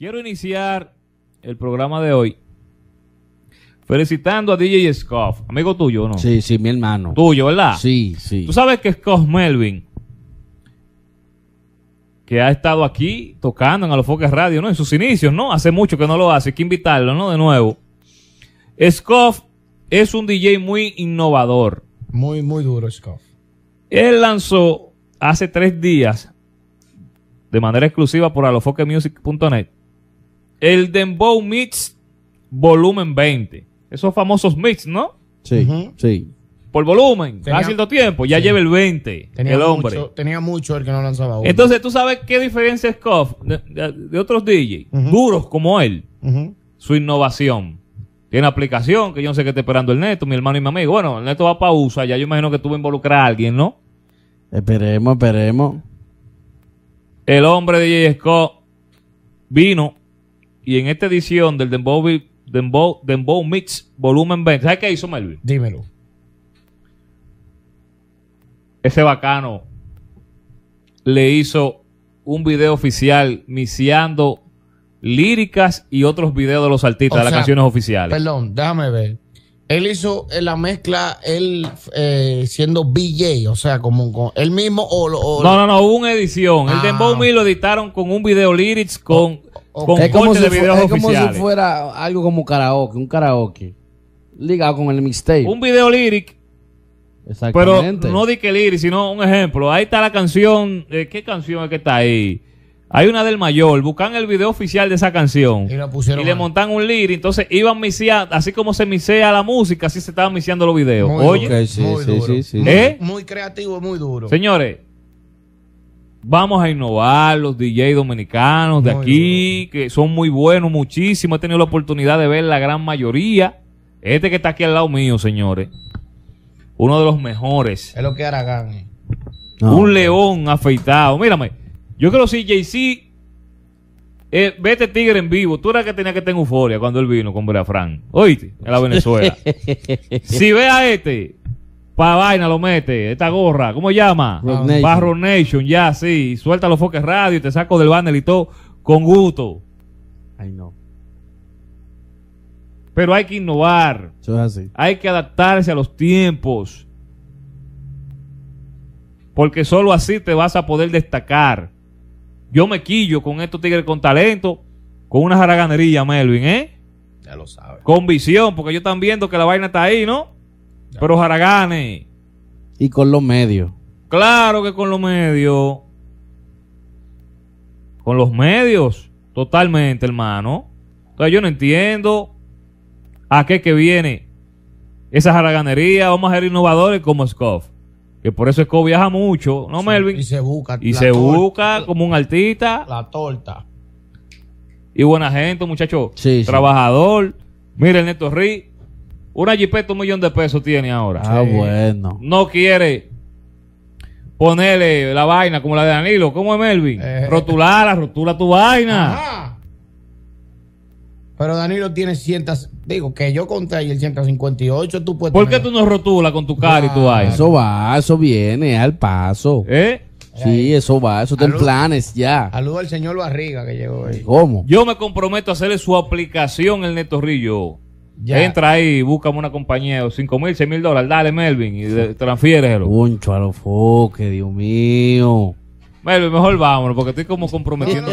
Quiero iniciar el programa de hoy felicitando a DJ Scoff, amigo tuyo, ¿no? Sí, sí, mi hermano. Tuyo, ¿verdad? Sí, sí. Tú sabes que Scoff Melvin, que ha estado aquí tocando en Alofoque Radio, ¿no? En sus inicios, ¿no? Hace mucho que no lo hace, hay que invitarlo, ¿no? De nuevo. Scoff es un DJ muy innovador. Muy, muy duro, Scoff. Él lanzó hace tres días, de manera exclusiva por alofoquemusic.net, el Dembow Mix Volumen 20. Esos famosos mix, ¿no? Sí, sí. Por volumen, Hace tiempo, ya lleva el 20. Tenía el hombre. Mucho, tenía mucho el que no lanzaba Entonces, ¿tú sabes qué diferencia es de, otros DJ? Duros como él. Su innovación. Tiene aplicación, que yo no sé qué está esperando el Neto, mi hermano y mi amigo. Bueno, el Neto va para USA, ya yo imagino que a involucrar a alguien, ¿no? Esperemos, esperemos. El hombre de DJ Scott vino y en esta edición del Dembow, Dembow, Dembow Mix Volumen 20, ¿sabes qué hizo Melvin? Dímelo. Ese bacano le hizo un video oficial miciando líricas y otros videos de los artistas, de las canciones oficiales. Perdón, déjame ver. Él hizo la mezcla, él eh, siendo BJ, o sea, como él mismo o, No, no, no, hubo una edición. El ah. Dembow Mix lo editaron con un video lyrics, con es como, si, fuera algo como karaoke, un karaoke. Ligado con el mixtape. Un video lyric. Exactamente. Pero no di que lyric, sino un ejemplo. Ahí está la canción. Eh, ¿Qué canción es que está ahí? Hay una del mayor, buscan el video oficial de esa canción y, le montan un lyric, entonces iban miseando. así como se misea la música, así se estaban miseando los videos. Oye, muy creativo, muy duro. Señores, Vamos a innovar los DJ dominicanos de aquí, que son muy buenos, muchísimo. He tenido la oportunidad de ver la gran mayoría. Este que está aquí al lado mío, señores. Uno de los mejores. Es lo que hará Un león afeitado. Mírame. Yo creo que si JC. Eh, vete este Tigre en vivo. Tú eras que tenía que tener euforia cuando él vino con Brea Oíste, en la Venezuela. si ve a este Pa' vaina lo mete, esta gorra, ¿cómo llama? Barro ah, Nation. ya, sí. Suelta los foques radio y te saco del banner y todo con gusto. Ay, no. Pero hay que innovar. Hay que adaptarse a los tiempos. Porque solo así te vas a poder destacar. Yo me quillo con estos tigres con talento, con una jaraganería, Melvin, ¿eh? Ya lo sabes. Con visión, porque ellos están viendo que la vaina está ahí, ¿no? Pero jaragane Y con los medios. Claro que con los medios. Con los medios. Totalmente, hermano. Entonces yo no entiendo a qué que viene esa jaraganería. Vamos a ser innovadores como Scoff. Que por eso Scoff viaja mucho, ¿no, Melvin? Y se busca. Y se busca como un artista. La torta. Y buena gente, muchacho. trabajador. Mira el Neto Rí una jipeta un millón de pesos tiene ahora. Ah, bueno. No quiere ponerle la vaina como la de Danilo. ¿Cómo es Melvin? Eh. rotular rotula tu vaina. Pero Danilo tiene cientos, digo que yo conté el 158, tú puedes. ¿Por qué tú no rotulas con tu cara y tu vaina? Eso va, eso viene, al paso. ¿Eh? Sí, eso va, eso en planes ya. Saludo al señor Barriga que llegó ahí. ¿Cómo? Yo me comprometo a hacerle su aplicación el Neto Rillo Entra ahí, búscame una compañía de 5 mil, 6 mil dólares, dale Melvin y transfiereselo. transfiérelo. a los foques, Dios mío. Melvin, mejor vámonos porque estoy como comprometiendo.